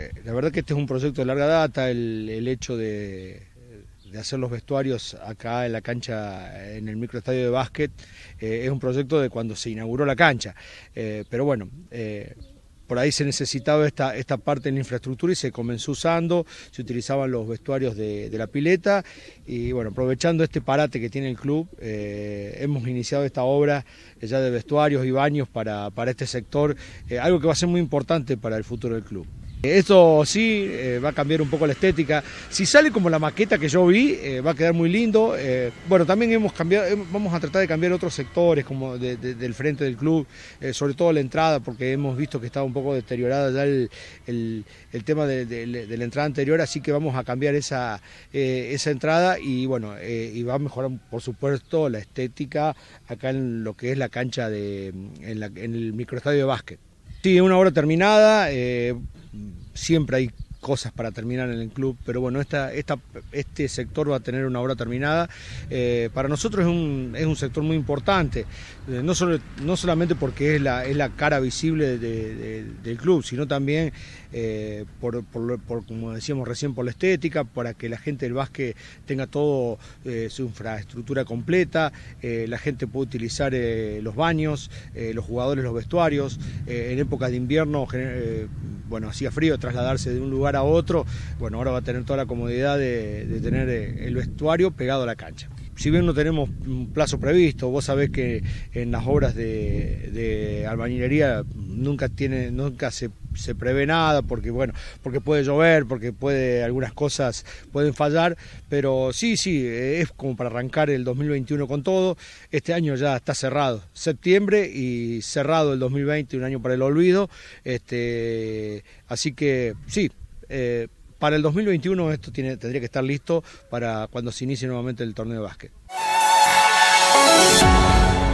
Eh, la verdad que este es un proyecto de larga data, el, hecho de, hacer los vestuarios acá en la cancha, en el microestadio de básquet, eh, es un proyecto de cuando se inauguró la cancha. Eh, pero bueno, por ahí se necesitaba esta, esta parte de la infraestructura y se comenzó usando, se utilizaban los vestuarios de, la pileta y bueno, aprovechando este parate que tiene el club, hemos iniciado esta obra ya de vestuarios y baños para, este sector, algo que va a ser muy importante para el futuro del club. Esto sí eh, va a cambiar un poco la estética. Si sale como la maqueta que yo vi, eh, va a quedar muy lindo. Eh, bueno, también hemos cambiado, vamos a tratar de cambiar otros sectores como del frente del club, sobre todo la entrada, porque hemos visto que estaba un poco deteriorada ya el, tema de, la entrada anterior, así que vamos a cambiar esa, esa entrada y bueno, y va a mejorar por supuesto la estética acá en lo que es la cancha de en, el microestadio de básquet. Sí, una hora terminada, siempre hay cosas para terminar en el club, pero bueno, este sector va a tener una obra terminada. Eh, para nosotros es un, sector muy importante, eh, no, solo, no solamente porque es la, es la cara visible del club, sino también, eh, por, como decíamos recién, por la estética, para que la gente del básquet tenga toda su infraestructura completa, la gente puede utilizar los baños, los jugadores los vestuarios, en épocas de invierno bueno, hacía frío trasladarse de un lugar a otro, bueno, ahora va a tener toda la comodidad de, tener eh, el vestuario pegado a la cancha si bien no tenemos un plazo previsto, vos sabés que en las obras de, de, albañilería nunca tiene, nunca se, prevé nada porque bueno, porque puede llover, porque puede algunas cosas pueden fallar, pero sí, sí, es como para arrancar el 2021 con todo. Este año ya está cerrado, septiembre y cerrado el 2020, un año para el olvido. Este, así que sí. Eh, para el 2021 esto tiene, tendría que estar listo para cuando se inicie nuevamente el torneo de básquet.